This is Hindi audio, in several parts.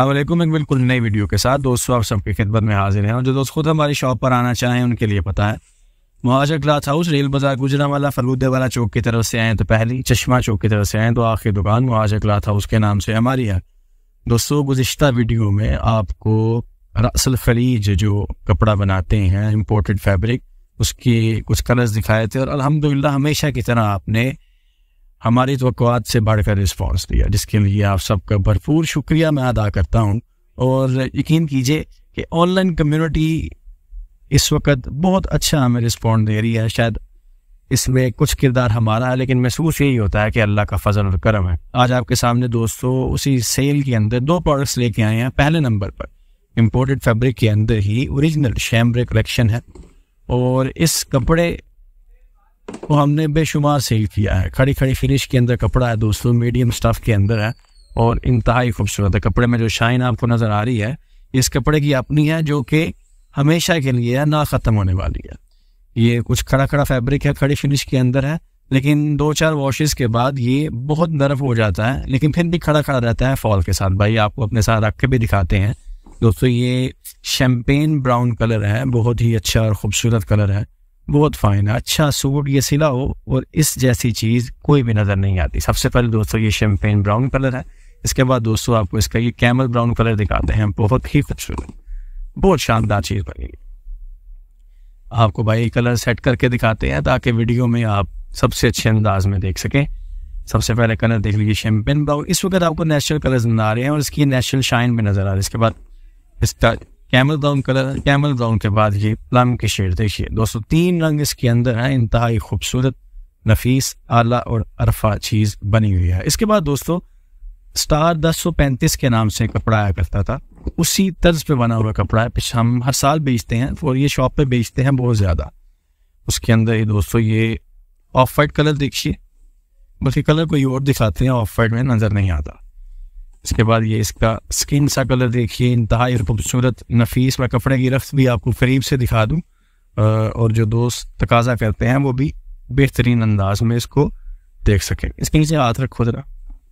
असलम एक बिल्कुल नई वीडियो के साथ दोस्तों आप सबकी खिदमत में हाजिर हैं और जो दोस्त खुद हमारी शॉप पर आना चाहें उनके लिए पता है महाजा क्लाथ हाउस रेल बाजार गुजरा वाला फलूदे वाला चौक की तरफ से आएँ तो पहली चश्मा चौक की तरफ से आएँ तो आखिरी दुकान महाजा क्लाथ हाउस के नाम से हमारी है दोस्तों गुज्तर वीडियो में आपको रसल खरीज जो कपड़ा बनाते हैं इम्पोर्टेड फैब्रिक उसके कुछ कलर्स दिखाए थे और अलहमदिल्ला हमेशा की तरह आपने हमारी तो से बढ़कर रिस्पॉन्स दिया जिसके लिए आप सबका भरपूर शुक्रिया मैं अदा करता हूँ और यकीन कीजिए कि ऑनलाइन कम्युनिटी इस वक्त बहुत अच्छा हमें रिस्पॉन्ड दे रही है शायद इसमें कुछ किरदार हमारा है लेकिन महसूस यही होता है कि अल्लाह का फजल और करम है आज आपके सामने दोस्तों उसी सेल के अंदर दो प्रोडक्ट्स लेके आए हैं पहले नंबर पर इम्पोर्टेड फैब्रिक के अंदर ही ओरिजिनल शैम्ब्रे कलेक्शन है और इस कपड़े तो हमने बेशुमार सेल किया है खड़ी खड़ी फिनिश के अंदर कपड़ा है दोस्तों मीडियम स्टफ़ के अंदर है और इंतहाई खूबसूरत है कपड़े में जो शाइन आपको नज़र आ रही है इस कपड़े की अपनी है जो कि हमेशा के लिए है ना ख़त्म होने वाली है ये कुछ खड़ा खड़ा फैब्रिक है खड़ी फिनिश के अंदर है लेकिन दो चार वॉशेज़ के बाद ये बहुत नरम हो जाता है लेकिन फिर भी खड़ा खड़ा रहता है फॉल के साथ भाई आपको अपने साथ रख के भी दिखाते हैं दोस्तों ये शैम्पेन ब्राउन कलर है बहुत ही अच्छा और ख़ूबसूरत कलर है बहुत फाइन है अच्छा सूट ये सिला हो और इस जैसी चीज़ कोई भी नज़र नहीं आती सबसे पहले दोस्तों ये शैम्पेन ब्राउन कलर है इसके बाद दोस्तों आपको इसका ये कैमल ब्राउन कलर दिखाते हैं बहुत ही खूबसूरत बहुत शानदार चीज़ बनेगी आपको भाई कलर सेट करके दिखाते हैं ताकि वीडियो में आप सबसे अच्छे अंदाज में देख सकें सबसे पहले कलर देख लीजिए शैम्पेन ब्राउन इस वक्त आपको नेचुरल कलर नजर आ रहे हैं और इसकी नेचुरल शाइन भी नज़र आ रही है इसके बाद इसका camel brown colour camel brown के बाद ये प्लम के शेड देखिए दोस्तों तीन रंग इसके अंदर हैं इंतहाई खूबसूरत नफीस आला और अरफा चीज़ बनी हुई है इसके बाद दोस्तों स्टार 1035 के नाम से कपड़ा आया करता था उसी तर्ज पे बना हुआ कपड़ा है हम हर साल बेचते हैं और ये शॉप पे बेचते हैं बहुत ज़्यादा उसके अंदर ये दोस्तों ये ऑफ वाइट कलर देखिए बल्कि कलर कोई और दिखाते हैं ऑफ वाइट में नज़र नहीं आता इसके बाद ये इसका स्किन सा कलर देखिए इंतहा खूबसूरत नफीस व कपड़े की रफ्त भी आपको करीब से दिखा दूँ और जो दोस्त तकाजा करते हैं वो भी बेहतरीन अंदाज में इसको देख सकें इसके नीचे हाथ रखो ज़रा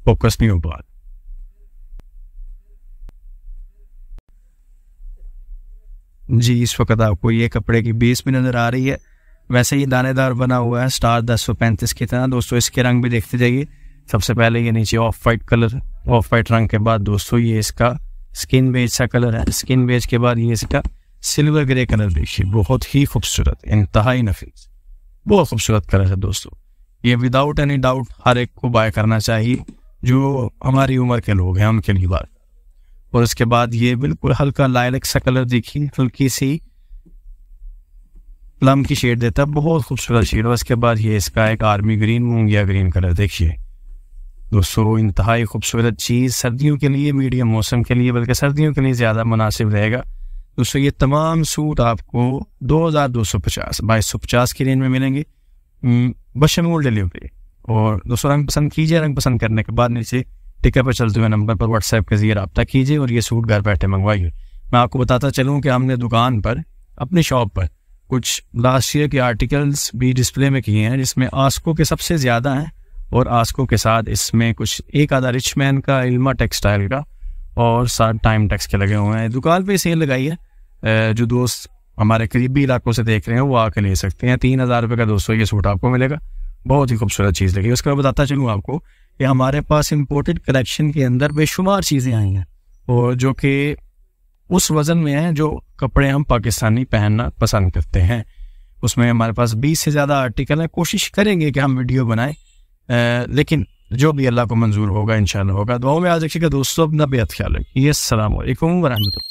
फोकस नहीं हो पा जी इस वक्त आपको ये कपड़े की बेस भी नज़र आ रही है वैसे ही दानेदार बना हुआ है स्टार दस सौ पैंतीस की तरह दोस्तों इसके रंग भी देखते जाइए सबसे पहले ये नीचे off white colour off white रंग के बाद दोस्तों ये इसका स्किन बेज सा कलर है स्किन बेज के बाद ये इसका सिल्वर ग्रे कलर देखिए बहुत ही खूबसूरत इंतहाई नफीस बहुत खूबसूरत कलर है दोस्तों ये विदाउट एनी डाउट हर एक को बाय करना चाहिए जो हमारी उम्र के लोग हैं उनके लिए बार और उसके बाद ये बिल्कुल हल्का लाइलक सा कलर देखिए हल्की सी प्लम की शेड देता है बहुत खूबसूरत शेड और उसके बाद ये इसका एक आर्मी ग्रीन मूंगिया ग्रीन कलर देखिए दोस्तों इंतहाई खूबसूरत चीज़ सर्दियों के लिए मीडियम मौसम के लिए बल्कि सर्दियों के लिए ज़्यादा मुनासिब रहेगा दोस्तों ये तमाम सूट आपको दो हज़ार दो सौ पचास बाईस सौ पचास की रेंज में मिलेंगे बशमूल डिलीवरी और दोस्तों रंग पसंद कीजिए रंग पसंद करने के बाद नीचे टिकट पर चलते हुए नंबर पर व्हाट्सएप के जरिए रबता कीजिए और ये सूट घर बैठे मंगवाइए मैं आपको बताता चलूँ कि हमने दुकान पर अपनी शॉप पर कुछ लास्ट ईयर के आर्टिकल्स भी डिस्प्ले में किए हैं जिसमें आस्को के सबसे ज़्यादा हैं और आस्को के साथ इसमें कुछ एक आधा रिच मैन का इल्मा टेक्सटाइल का और साथ टाइम टैक्स के लगे हुए हैं दुकान पे सेल लगाई है जो दोस्त हमारे करीबी इलाकों से देख रहे हैं वो आके ले सकते हैं तीन हज़ार रुपये का दोस्तों ये सूट आपको मिलेगा बहुत ही खूबसूरत चीज़ लगी उसका मैं बताता चलूँ आपको कि हमारे पास इम्पोर्टेड कलेक्शन के अंदर बेशुमार चीज़ें आई हैं और जो कि उस वज़न में है जो कपड़े हम पाकिस्तानी पहनना पसंद करते हैं उसमें हमारे पास बीस से ज़्यादा आर्टिकल है कोशिश करेंगे कि हम वीडियो बनाएं लेकिन जो भी अल्लाह को मंजूर होगा इन होगा दुआ में आज रखिएगा दोस्तों अपना बेहद ख्याल रखिए असल वरहमत